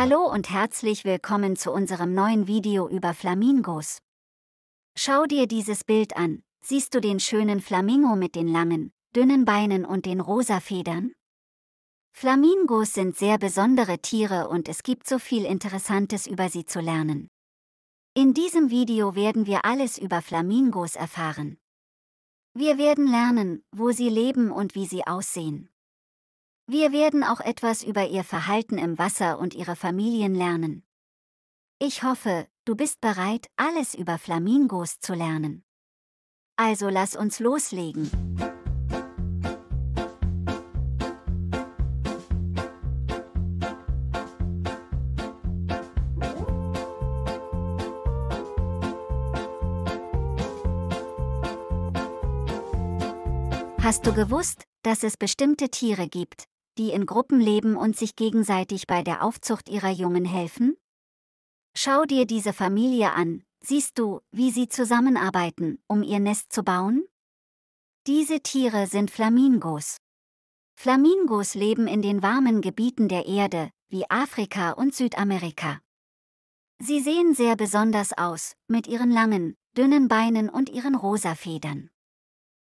Hallo und herzlich willkommen zu unserem neuen Video über Flamingos. Schau dir dieses Bild an, siehst du den schönen Flamingo mit den langen, dünnen Beinen und den rosa Federn? Flamingos sind sehr besondere Tiere und es gibt so viel Interessantes über sie zu lernen. In diesem Video werden wir alles über Flamingos erfahren. Wir werden lernen, wo sie leben und wie sie aussehen. Wir werden auch etwas über ihr Verhalten im Wasser und ihre Familien lernen. Ich hoffe, du bist bereit, alles über Flamingos zu lernen. Also lass uns loslegen. Hast du gewusst, dass es bestimmte Tiere gibt, die in Gruppen leben und sich gegenseitig bei der Aufzucht ihrer Jungen helfen? Schau dir diese Familie an, siehst du, wie sie zusammenarbeiten, um ihr Nest zu bauen? Diese Tiere sind Flamingos. Flamingos leben in den warmen Gebieten der Erde, wie Afrika und Südamerika. Sie sehen sehr besonders aus, mit ihren langen, dünnen Beinen und ihren rosa Federn.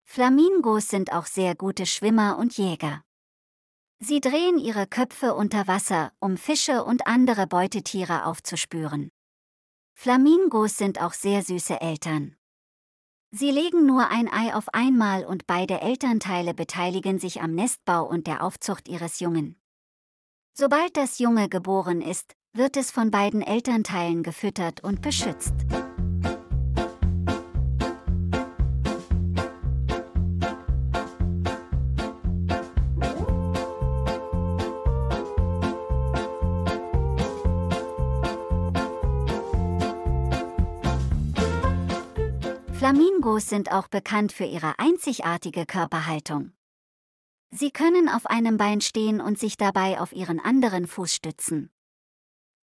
Flamingos sind auch sehr gute Schwimmer und Jäger. Sie drehen ihre Köpfe unter Wasser, um Fische und andere Beutetiere aufzuspüren. Flamingos sind auch sehr süße Eltern. Sie legen nur ein Ei auf einmal und beide Elternteile beteiligen sich am Nestbau und der Aufzucht ihres Jungen. Sobald das Junge geboren ist, wird es von beiden Elternteilen gefüttert und beschützt. Flamingos sind auch bekannt für ihre einzigartige Körperhaltung. Sie können auf einem Bein stehen und sich dabei auf ihren anderen Fuß stützen.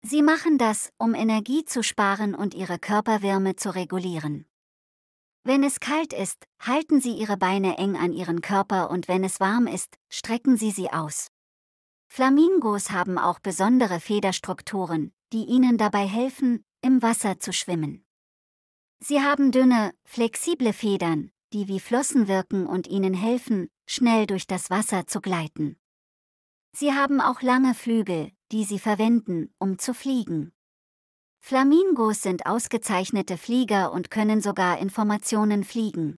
Sie machen das, um Energie zu sparen und ihre Körperwärme zu regulieren. Wenn es kalt ist, halten Sie Ihre Beine eng an Ihren Körper und wenn es warm ist, strecken Sie sie aus. Flamingos haben auch besondere Federstrukturen, die ihnen dabei helfen, im Wasser zu schwimmen. Sie haben dünne, flexible Federn, die wie Flossen wirken und ihnen helfen, schnell durch das Wasser zu gleiten. Sie haben auch lange Flügel, die sie verwenden, um zu fliegen. Flamingos sind ausgezeichnete Flieger und können sogar Informationen fliegen.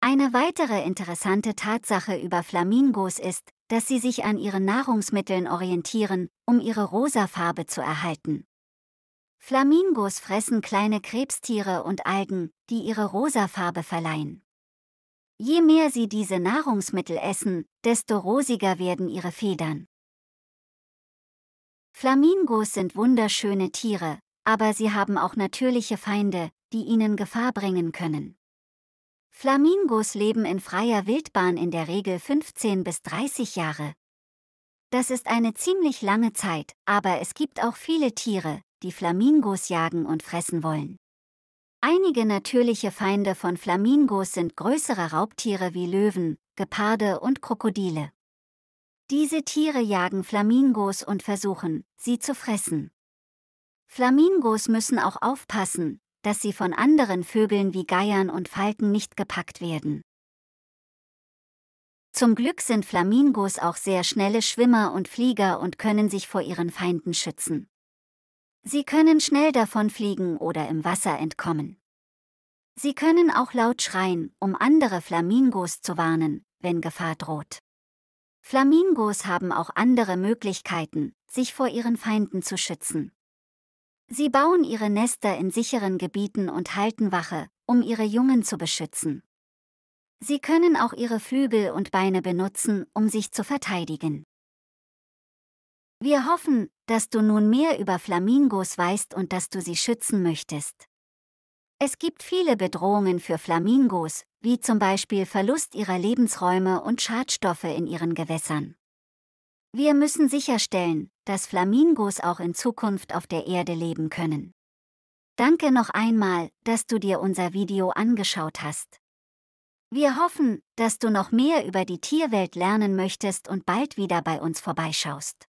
Eine weitere interessante Tatsache über Flamingos ist, dass sie sich an ihren Nahrungsmitteln orientieren, um ihre rosa Farbe zu erhalten. Flamingos fressen kleine Krebstiere und Algen, die ihre Rosafarbe verleihen. Je mehr sie diese Nahrungsmittel essen, desto rosiger werden ihre Federn. Flamingos sind wunderschöne Tiere, aber sie haben auch natürliche Feinde, die ihnen Gefahr bringen können. Flamingos leben in freier Wildbahn in der Regel 15 bis 30 Jahre. Das ist eine ziemlich lange Zeit, aber es gibt auch viele Tiere, die Flamingos jagen und fressen wollen. Einige natürliche Feinde von Flamingos sind größere Raubtiere wie Löwen, Geparde und Krokodile. Diese Tiere jagen Flamingos und versuchen, sie zu fressen. Flamingos müssen auch aufpassen, dass sie von anderen Vögeln wie Geiern und Falken nicht gepackt werden. Zum Glück sind Flamingos auch sehr schnelle Schwimmer und Flieger und können sich vor ihren Feinden schützen. Sie können schnell davonfliegen oder im Wasser entkommen. Sie können auch laut schreien, um andere Flamingos zu warnen, wenn Gefahr droht. Flamingos haben auch andere Möglichkeiten, sich vor ihren Feinden zu schützen. Sie bauen ihre Nester in sicheren Gebieten und halten Wache, um ihre Jungen zu beschützen. Sie können auch ihre Flügel und Beine benutzen, um sich zu verteidigen. Wir hoffen, dass du nun mehr über Flamingos weißt und dass du sie schützen möchtest. Es gibt viele Bedrohungen für Flamingos, wie zum Beispiel Verlust ihrer Lebensräume und Schadstoffe in ihren Gewässern. Wir müssen sicherstellen, dass Flamingos auch in Zukunft auf der Erde leben können. Danke noch einmal, dass du dir unser Video angeschaut hast. Wir hoffen, dass du noch mehr über die Tierwelt lernen möchtest und bald wieder bei uns vorbeischaust.